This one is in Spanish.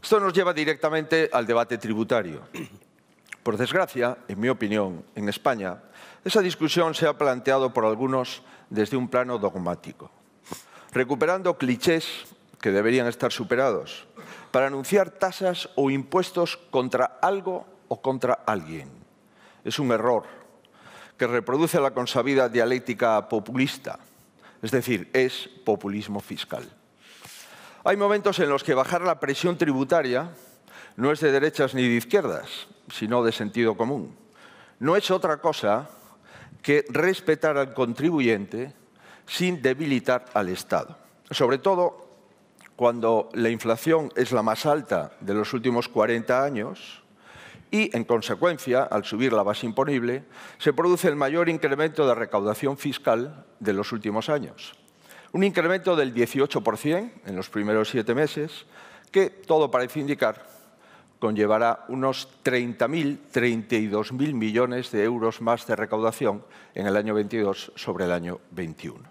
Esto nos lleva directamente al debate tributario. Por desgracia, en mi opinión, en España, esa discusión se ha planteado por algunos desde un plano dogmático, recuperando clichés que deberían estar superados, para anunciar tasas o impuestos contra algo o contra alguien. Es un error que reproduce la consabida dialéctica populista, es decir, es populismo fiscal. Hay momentos en los que bajar la presión tributaria no es de derechas ni de izquierdas, sino de sentido común. No es otra cosa que respetar al contribuyente sin debilitar al Estado. Sobre todo cuando la inflación es la más alta de los últimos 40 años y, en consecuencia, al subir la base imponible, se produce el mayor incremento de recaudación fiscal de los últimos años. Un incremento del 18% en los primeros siete meses, que todo parece indicar conllevará unos 30.000, 32.000 millones de euros más de recaudación en el año 22 sobre el año 21.